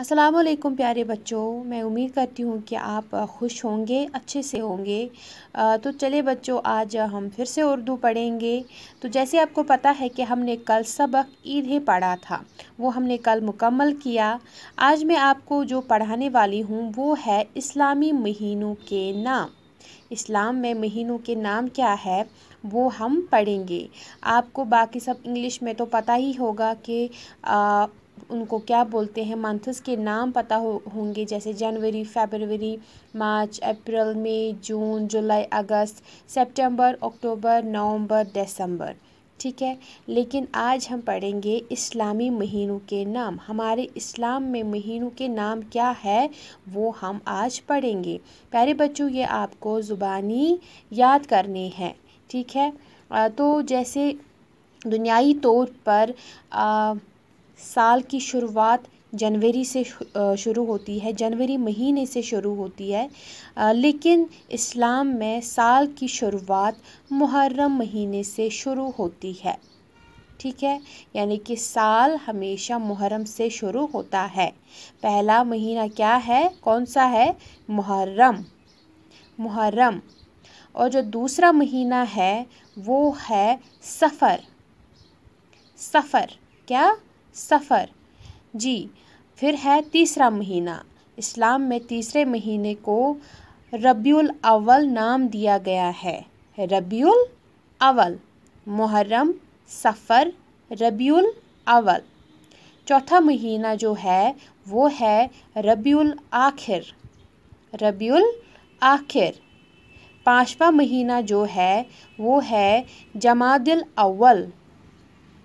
असलम प्यारे बच्चों मैं उम्मीद करती हूँ कि आप खुश होंगे अच्छे से होंगे तो चले बच्चों आज हम फिर से उर्दू पढ़ेंगे तो जैसे आपको पता है कि हमने कल सबक ईदे पढ़ा था वो हमने कल मुकम्मल किया आज मैं आपको जो पढ़ाने वाली हूँ वो है इस्लामी महीनों के नाम इस्लाम में महीनों के नाम क्या है वो हम पढ़ेंगे आपको बाकी सब इंग्लिश में तो पता ही होगा कि उनको क्या बोलते हैं मंथ्स के नाम पता हो होंगे जैसे जनवरी फेबरवरी मार्च अप्रैल मई जून जुलाई अगस्त सितंबर अक्टूबर नवंबर दिसंबर ठीक है लेकिन आज हम पढ़ेंगे इस्लामी महीनों के नाम हमारे इस्लाम में महीनों के नाम क्या है वो हम आज पढ़ेंगे प्यारे बच्चों ये आपको ज़ुबानी याद करने हैं ठीक है तो जैसे दुनियाई तौर पर आ, साल की शुरुआत जनवरी से शुरू होती है जनवरी महीने से शुरू होती है लेकिन इस्लाम में साल की शुरुआत मुहर्रम महीने से शुरू होती है ठीक है यानी कि साल हमेशा मुहर्रम से शुरू होता है पहला महीना क्या है कौन सा है मुहर्रम मुहर्रम और जो दूसरा महीना है वो है सफ़र सफ़र क्या सफ़र जी फिर है तीसरा महीना इस्लाम में तीसरे महीने को रबीउल अव्वल नाम दिया गया है रबीउल अव्वल मुहर्रम सफ़र रबीउल अव्वल चौथा महीना जो है वो है रबीउल आखिर रबीउल आखिर पाँचवा महीना जो है वो है जमादिल अव्वल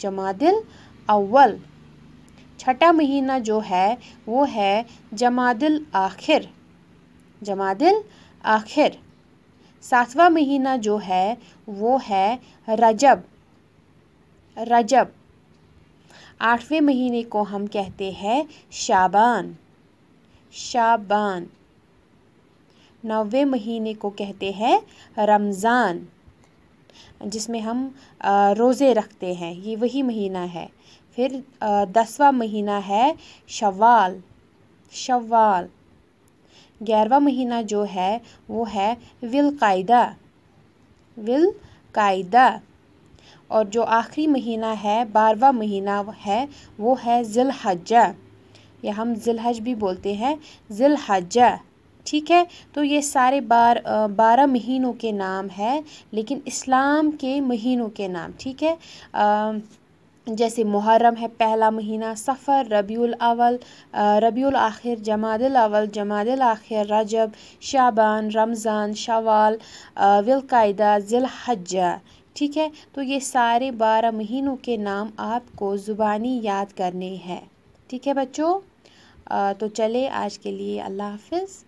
जमादिल अव्वल छठा महीना जो है वो है जमादिल आखिर जमादिल आखिर सातवां महीना जो है वो है रजब रजब आठवें महीने को हम कहते हैं शाबान शाबान नौवें महीने को कहते हैं रमज़ान जिसमें हम रोज़े रखते हैं ये वही महीना है फिर दसवा महीना है शवाल शवाल ग्यारहवा महीना जो है वो है विलकायदा विलकायदा और जो आखिरी महीना है बारहवा महीना है वो है ज़िलहजा या हम ज़िलहज भी बोलते हैं ज़िलहजा ठीक है तो ये सारे बार बारह महीनों के नाम है लेकिन इस्लाम के महीनों के नाम ठीक है आ, जैसे मुहर्रम है पहला महीना सफ़र रबीउल अवल रबीउल आखिर जमादिल अवल जमादिल आखिर रजब शाबान रमज़ान शवाल विलकायदा ज़िलहज्जा ठीक है तो ये सारे बारह महीनों के नाम आपको ज़ुबानी याद करने हैं ठीक है बच्चों तो चले आज के लिए अल्लाह हाफिज़